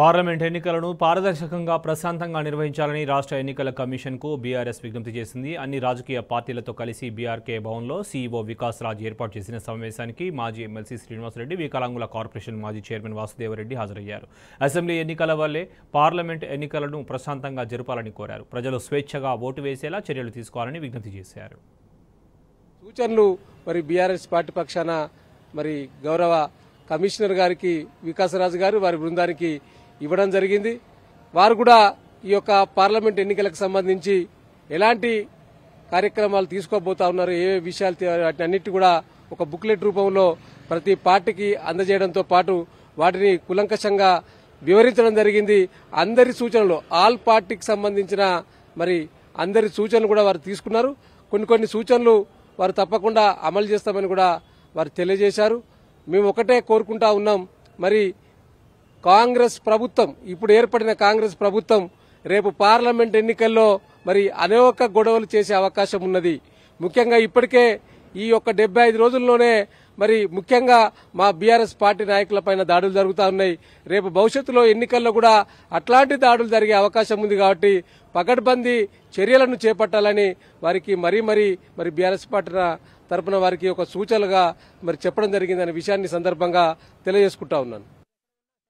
parliament ఎన్నికలను పారదర్శకంగా ప్రశాంతంగా నిర్వహించాలని రాష్ట్ర ఎన్నికల కమిషన్కు బీఆర్ఎస్ విజ్ఞప్తి చేసింది అన్ని రాజకీయ పార్టీలతో కలిసి బీఆర్కే భవన్లో సీఈఓ వికాస్ రాజ్ ఏర్పాటు చేసిన సమావేశానికి మాజీ ఎమ్మెల్సీ శ్రీనివాసరెడ్డి వికలాంగుల కార్పొరేషన్ మాజీ చైర్మన్ వాసుదేవరెడ్డి హాజరయ్యారు అసెంబ్లీ ఎన్నికల వల్లే పార్లమెంట్ ఎన్నికలను ప్రశాంతంగా జరపాలని కోరారు ప్రజలు స్వేచ్ఛగా ఓటు వేసేలా చర్యలు తీసుకోవాలని విజ్ఞప్తి చేశారు సూచనలు మరి బీఆర్ఎస్ పార్టీ పక్షాన మరి గౌరవ కమిషనర్ గారికి వికాసరాజు గారు వారి బృందానికి ఇవ్వడం జరిగింది వారు కూడా ఈ యొక్క పార్లమెంట్ ఎన్నికలకు సంబంధించి ఎలాంటి కార్యక్రమాలు తీసుకోబోతా ఉన్నారు ఏ విషయాలు వాటిని అన్నిటి కూడా ఒక బుక్లెట్ రూపంలో ప్రతి పార్టీకి అందజేయడంతో పాటు వాటిని కులంకషంగా వివరించడం జరిగింది అందరి సూచనలు ఆల్ పార్టీకి సంబంధించిన మరి అందరి సూచనలు కూడా వారు తీసుకున్నారు కొన్ని కొన్ని సూచనలు వారు తప్పకుండా అమలు చేస్తామని కూడా వారు తెలియజేశారు మేము ఒకటే కోరుకుంటా ఉన్నాం మరి కాంగ్రెస్ ప్రభుత్వం ఇప్పుడు ఏర్పడిన కాంగ్రెస్ ప్రభుత్వం రేపు పార్లమెంట్ ఎన్నికల్లో మరి అనేక గొడవలు చేసే అవకాశం ఉన్నది ముఖ్యంగా ఇప్పటికే ఈ యొక్క డెబ్బై ఐదు రోజుల్లోనే మరి ముఖ్యంగా మా బీఆర్ఎస్ పార్టీ నాయకుల పైన దాడులు జరుగుతూ ఉన్నాయి రేపు భవిష్యత్తులో ఎన్నికల్లో కూడా అట్లాంటి దాడులు జరిగే అవకాశం ఉంది కాబట్టి పకడ్బందీ చర్యలను చేపట్టాలని వారికి మరీ మరీ మరి బీఆర్ఎస్ పార్టీ తరపున వారికి ఒక సూచనలుగా మరి చెప్పడం జరిగిందనే విషయాన్ని సందర్భంగా తెలియజేసుకుంటా ఉన్నాను